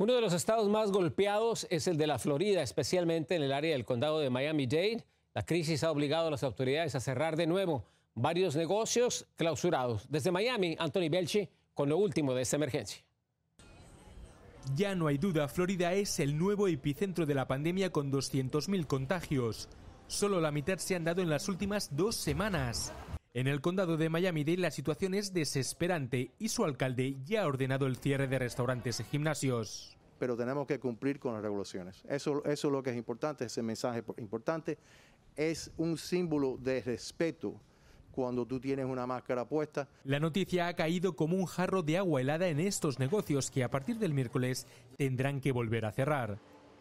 Uno de los estados más golpeados es el de la Florida, especialmente en el área del condado de Miami-Dade. La crisis ha obligado a las autoridades a cerrar de nuevo varios negocios clausurados. Desde Miami, Anthony Belchi con lo último de esta emergencia. Ya no hay duda, Florida es el nuevo epicentro de la pandemia con 200.000 contagios. Solo la mitad se han dado en las últimas dos semanas. En el condado de Miami-Dade la situación es desesperante y su alcalde ya ha ordenado el cierre de restaurantes y gimnasios. Pero tenemos que cumplir con las regulaciones. Eso, eso es lo que es importante, ese mensaje importante. Es un símbolo de respeto cuando tú tienes una máscara puesta. La noticia ha caído como un jarro de agua helada en estos negocios que a partir del miércoles tendrán que volver a cerrar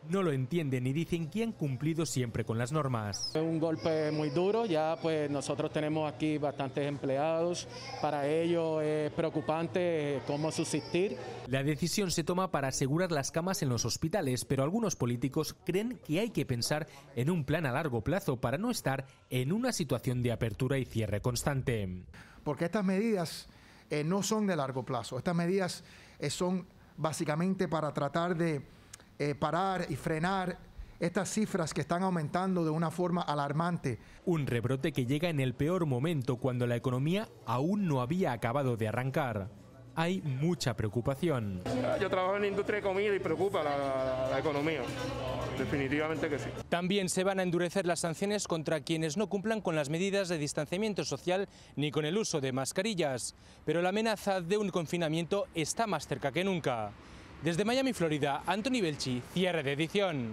no lo entienden y dicen que han cumplido siempre con las normas. Es un golpe muy duro, ya pues nosotros tenemos aquí bastantes empleados, para ellos es preocupante eh, cómo subsistir. La decisión se toma para asegurar las camas en los hospitales, pero algunos políticos creen que hay que pensar en un plan a largo plazo para no estar en una situación de apertura y cierre constante. Porque estas medidas eh, no son de largo plazo, estas medidas eh, son básicamente para tratar de eh, parar y frenar estas cifras que están aumentando de una forma alarmante. Un rebrote que llega en el peor momento cuando la economía aún no había acabado de arrancar. Hay mucha preocupación. Yo trabajo en la industria de comida y preocupa la economía. Definitivamente que sí. También se van a endurecer las sanciones contra quienes no cumplan con las medidas de distanciamiento social ni con el uso de mascarillas. Pero la amenaza de un confinamiento está más cerca que nunca. Desde Miami, Florida, Anthony Belchi, cierre de edición.